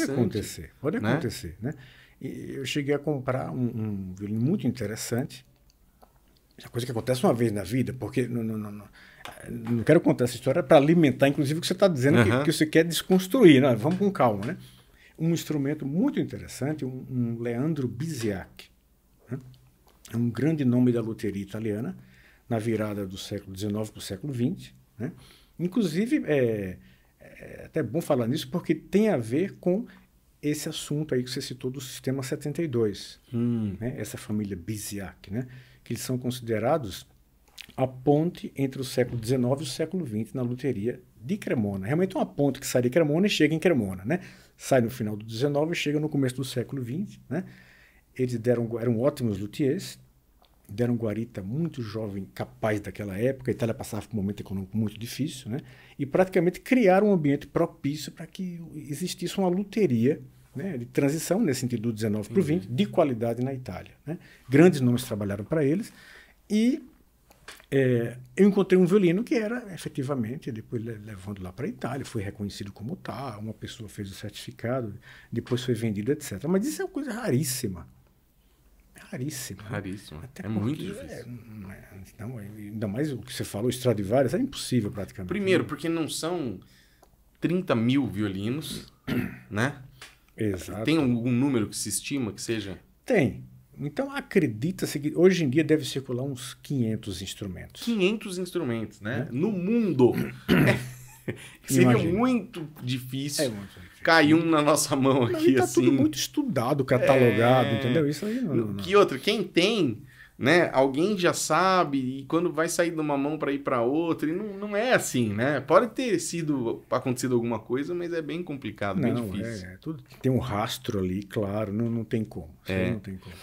Pode acontecer, pode né? acontecer, né? E eu cheguei a comprar um, um violino muito interessante, é coisa que acontece uma vez na vida, porque não, não, não, não quero contar essa história para alimentar, inclusive, o que você está dizendo uhum. que, que, você quer desconstruir. não? Né? Vamos com calma, né? Um instrumento muito interessante, um, um Leandro Biziac. Né? É um grande nome da loteria italiana, na virada do século XIX para o século XX. Né? Inclusive, é, é até bom falar nisso, porque tem a ver com esse assunto aí que você citou do Sistema 72, hum. né? essa família Biziak, né? que eles são considerados a ponte entre o século XIX e o século XX na loteria de Cremona. Realmente é uma ponte que sai de Cremona e chega em Cremona, né? Sai no final do XIX e chega no começo do século XX, né? Eles deram, eram ótimos luthiers, deram guarita muito jovem, capaz daquela época. A Itália passava por um momento econômico muito difícil, né? E praticamente criaram um ambiente propício para que existisse uma luteria né, de transição, nesse sentido do 19 para o 20, de qualidade na Itália. Né? Grandes nomes trabalharam para eles. E é, eu encontrei um violino que era efetivamente, depois levando lá para a Itália, foi reconhecido como tal, uma pessoa fez o certificado, depois foi vendido, etc. Mas isso é uma coisa raríssima raríssimo. Né? Raríssimo. Até é porque, muito difícil. É, então, ainda mais o que você falou, o Stradivarius, é impossível praticamente. Primeiro, né? porque não são 30 mil violinos, né? Exato. Tem algum número que se estima que seja? Tem. Então, acredita-se que hoje em dia deve circular uns 500 instrumentos. 500 instrumentos, né? É. No mundo. É. Seria muito difícil. É muito difícil cai um na nossa mão aqui, não, tá assim. tudo muito estudado, catalogado, é... entendeu? Isso aí não, não, Que outro, quem tem, né? Alguém já sabe e quando vai sair de uma mão para ir para outra, e não, não é assim, né? Pode ter sido acontecido alguma coisa, mas é bem complicado, não, bem é, difícil. É, é tudo tem um rastro ali, claro, não, não tem como. É. Não tem como.